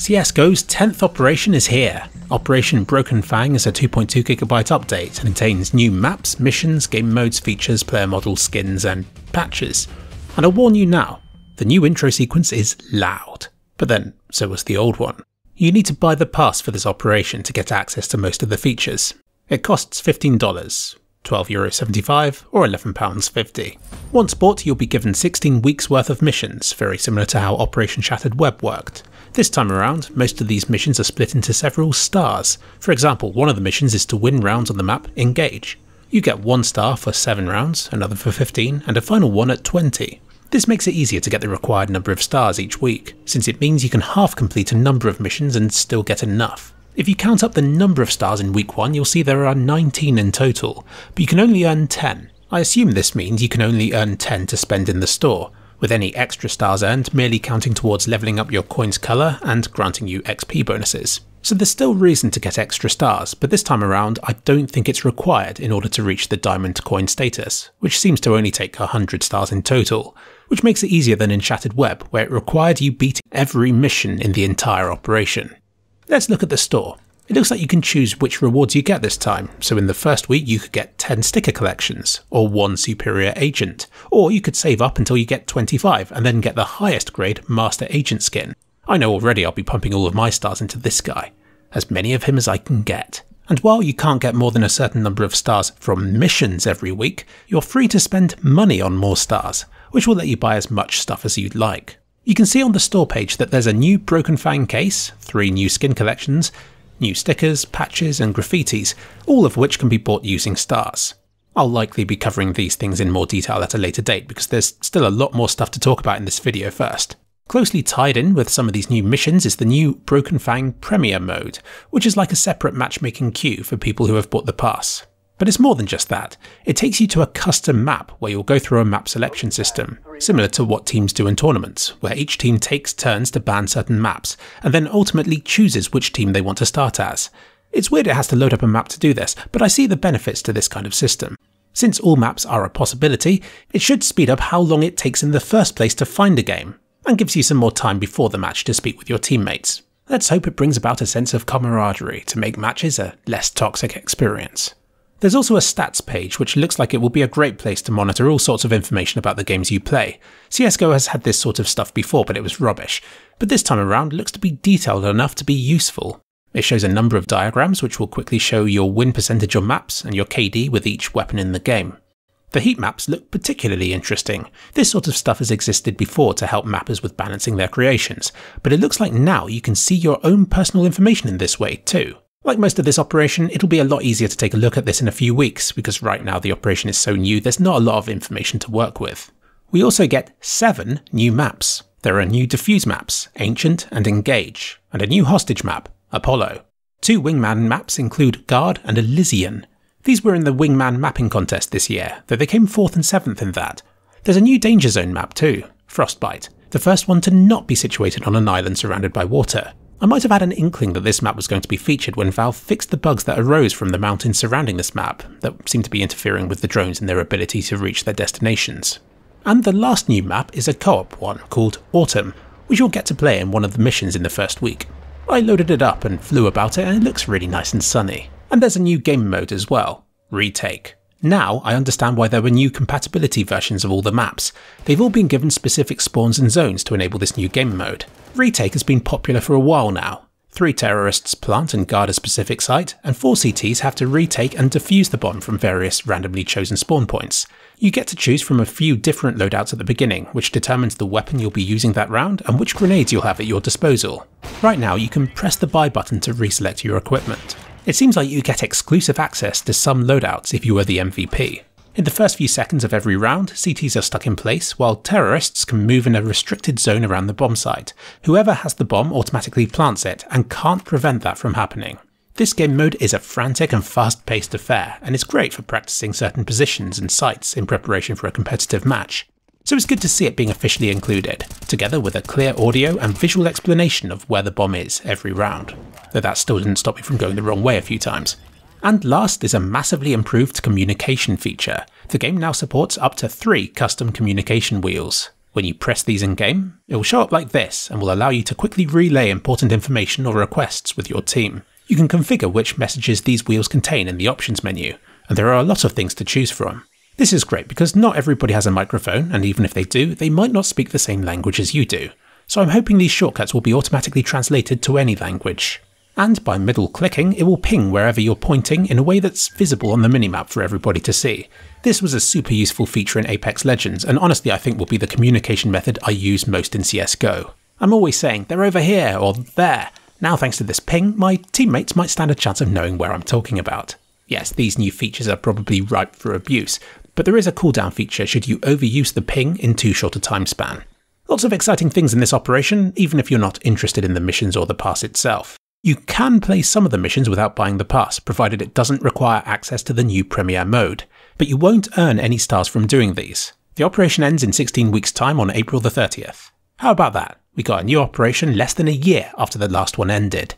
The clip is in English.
CSGO's 10th operation is here. Operation Broken Fang is a 2.2GB update and contains new maps, missions, game modes, features, player models, skins and patches. And I'll warn you now, the new intro sequence is loud, but then so was the old one. You need to buy the pass for this operation to get access to most of the features. It costs $15, €12.75 or £11.50. Once bought, you'll be given 16 weeks worth of missions, very similar to how Operation Shattered Web worked. This time around, most of these missions are split into several stars. For example, one of the missions is to win rounds on the map Engage. You get one star for 7 rounds, another for 15, and a final one at 20. This makes it easier to get the required number of stars each week, since it means you can half complete a number of missions and still get enough. If you count up the number of stars in week 1, you'll see there are 19 in total, but you can only earn 10. I assume this means you can only earn 10 to spend in the store, with any extra stars earned merely counting towards levelling up your coin's colour and granting you XP bonuses. So there's still reason to get extra stars, but this time around I don't think it's required in order to reach the diamond coin status, which seems to only take 100 stars in total, which makes it easier than in Shattered Web, where it required you beating every mission in the entire operation. Let's look at the store. It looks like you can choose which rewards you get this time, so in the first week you could get 10 sticker collections, or 1 superior agent, or you could save up until you get 25 and then get the highest grade master agent skin. I know already I'll be pumping all of my stars into this guy, as many of him as I can get. And while you can't get more than a certain number of stars from missions every week, you're free to spend money on more stars, which will let you buy as much stuff as you'd like. You can see on the store page that there's a new Broken Fang case, three new skin collections, new stickers, patches and graffitis, all of which can be bought using stars. I'll likely be covering these things in more detail at a later date because there's still a lot more stuff to talk about in this video first. Closely tied in with some of these new missions is the new Broken Fang Premier mode, which is like a separate matchmaking queue for people who have bought the pass. But it's more than just that. It takes you to a custom map where you'll go through a map selection system, similar to what teams do in tournaments, where each team takes turns to ban certain maps, and then ultimately chooses which team they want to start as. It's weird it has to load up a map to do this, but I see the benefits to this kind of system. Since all maps are a possibility, it should speed up how long it takes in the first place to find a game, and gives you some more time before the match to speak with your teammates. Let's hope it brings about a sense of camaraderie to make matches a less toxic experience. There's also a stats page, which looks like it will be a great place to monitor all sorts of information about the games you play. CSGO has had this sort of stuff before, but it was rubbish. But this time around looks to be detailed enough to be useful. It shows a number of diagrams which will quickly show your win percentage on maps and your KD with each weapon in the game. The heat maps look particularly interesting. This sort of stuff has existed before to help mappers with balancing their creations, but it looks like now you can see your own personal information in this way too. Like most of this operation, it'll be a lot easier to take a look at this in a few weeks, because right now the operation is so new there's not a lot of information to work with. We also get 7 new maps. There are new diffuse maps, Ancient and Engage, and a new hostage map, Apollo. Two wingman maps include Guard and Elysian. These were in the wingman mapping contest this year, though they came 4th and 7th in that. There's a new danger zone map too, Frostbite, the first one to not be situated on an island surrounded by water, I might have had an inkling that this map was going to be featured when Valve fixed the bugs that arose from the mountains surrounding this map that seemed to be interfering with the drones and their ability to reach their destinations. And the last new map is a co-op one called Autumn, which you'll get to play in one of the missions in the first week. I loaded it up and flew about it and it looks really nice and sunny. And there's a new game mode as well, Retake. Now I understand why there were new compatibility versions of all the maps. They've all been given specific spawns and zones to enable this new game mode. Retake has been popular for a while now. Three terrorists plant and guard a specific site, and four CTs have to retake and defuse the bomb from various randomly chosen spawn points. You get to choose from a few different loadouts at the beginning, which determines the weapon you'll be using that round and which grenades you'll have at your disposal. Right now you can press the buy button to reselect your equipment. It seems like you get exclusive access to some loadouts if you are the MVP. In the first few seconds of every round, CTs are stuck in place, while terrorists can move in a restricted zone around the bomb site. Whoever has the bomb automatically plants it, and can't prevent that from happening. This game mode is a frantic and fast paced affair, and is great for practicing certain positions and sites in preparation for a competitive match. So it's good to see it being officially included, together with a clear audio and visual explanation of where the bomb is every round. Though that still didn't stop me from going the wrong way a few times. And last is a massively improved communication feature. The game now supports up to three custom communication wheels. When you press these in game, it will show up like this and will allow you to quickly relay important information or requests with your team. You can configure which messages these wheels contain in the options menu, and there are a lot of things to choose from. This is great because not everybody has a microphone, and even if they do, they might not speak the same language as you do. So I'm hoping these shortcuts will be automatically translated to any language and by middle clicking it will ping wherever you're pointing in a way that's visible on the minimap for everybody to see. This was a super useful feature in Apex Legends, and honestly I think will be the communication method I use most in CSGO. I'm always saying, they're over here, or there. Now thanks to this ping, my teammates might stand a chance of knowing where I'm talking about. Yes, these new features are probably ripe for abuse, but there is a cooldown feature should you overuse the ping in too short a time span. Lots of exciting things in this operation, even if you're not interested in the missions or the pass itself. You can play some of the missions without buying the pass, provided it doesn't require access to the new Premiere mode, but you won't earn any stars from doing these. The operation ends in 16 weeks time on April the 30th. How about that? We got a new operation less than a year after the last one ended.